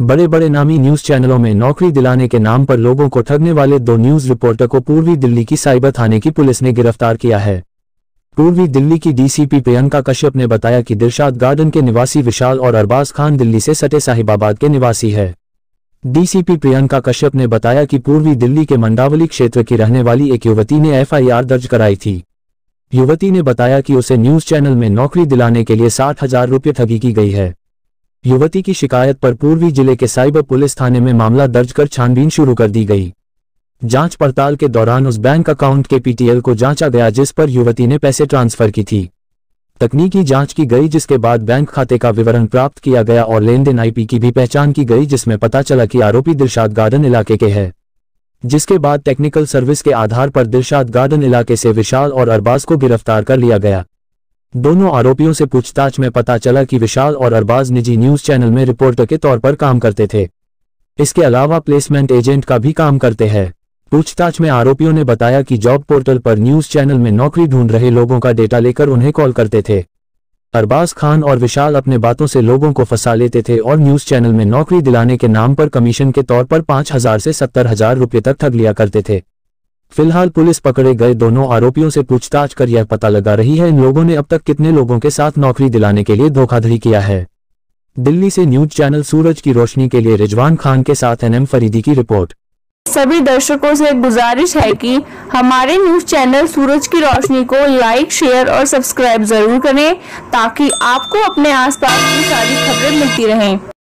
बड़े बड़े नामी न्यूज चैनलों में नौकरी दिलाने के नाम पर लोगों को ठगने वाले दो न्यूज रिपोर्टर को पूर्वी दिल्ली की साइबर थाने की पुलिस ने गिरफ्तार किया है पूर्वी दिल्ली की डीसीपी प्रियंका कश्यप ने बताया कि दिलशाद गार्डन के निवासी विशाल और अरबाज खान दिल्ली से सटे साहिबाबाद के निवासी है डीसीपी प्रियंका कश्यप ने बताया कि पूर्वी दिल्ली के मंडावली क्षेत्र की रहने वाली एक युवती ने एफआईआर दर्ज कराई थी युवती ने बताया कि उसे न्यूज चैनल में नौकरी दिलाने के लिए साठ हजार रुपये ठगी की गई है युवती की शिकायत पर पूर्वी जिले के साइबर पुलिस थाने में मामला दर्ज कर छानबीन शुरू कर दी गई जांच पड़ताल के दौरान उस बैंक अकाउंट के पीटीएल को जांचा गया जिस पर युवती ने पैसे ट्रांसफर की थी तकनीकी जांच की गई जिसके बाद बैंक खाते का विवरण प्राप्त किया गया और लेनदेन आईपी की भी पहचान की गई जिसमें पता चला कि आरोपी दिलशाद गार्डन इलाके के है जिसके बाद टेक्निकल सर्विस के आधार पर दिलशाद गार्डन इलाके से विशाल और अरबाज को गिरफ्तार कर लिया गया दोनों आरोपियों से पूछताछ में पता चला कि विशाल और अरबाज निजी न्यूज चैनल में रिपोर्टर के तौर पर काम करते थे इसके अलावा प्लेसमेंट एजेंट का भी काम करते हैं पूछताछ में आरोपियों ने बताया कि जॉब पोर्टल पर न्यूज चैनल में नौकरी ढूंढ रहे लोगों का डेटा लेकर उन्हें कॉल करते थे अरबाज खान और विशाल अपने बातों से लोगों को फंसा लेते थे और न्यूज चैनल में नौकरी दिलाने के नाम पर कमीशन के तौर पर पाँच हजार से सत्तर हजार रुपये तक ठग लिया करते थे फिलहाल पुलिस पकड़े गए दोनों आरोपियों से पूछताछ कर यह पता लगा रही है इन लोगों ने अब तक कितने लोगों के साथ नौकरी दिलाने के लिए धोखाधड़ी किया है दिल्ली से न्यूज चैनल सूरज की रोशनी के लिए रिजवान खान के साथ एनएम फरीदी की रिपोर्ट सभी दर्शकों से गुजारिश है कि हमारे न्यूज चैनल सूरज की रोशनी को लाइक शेयर और सब्सक्राइब जरूर करें ताकि आपको अपने आसपास की सारी खबरें मिलती रहें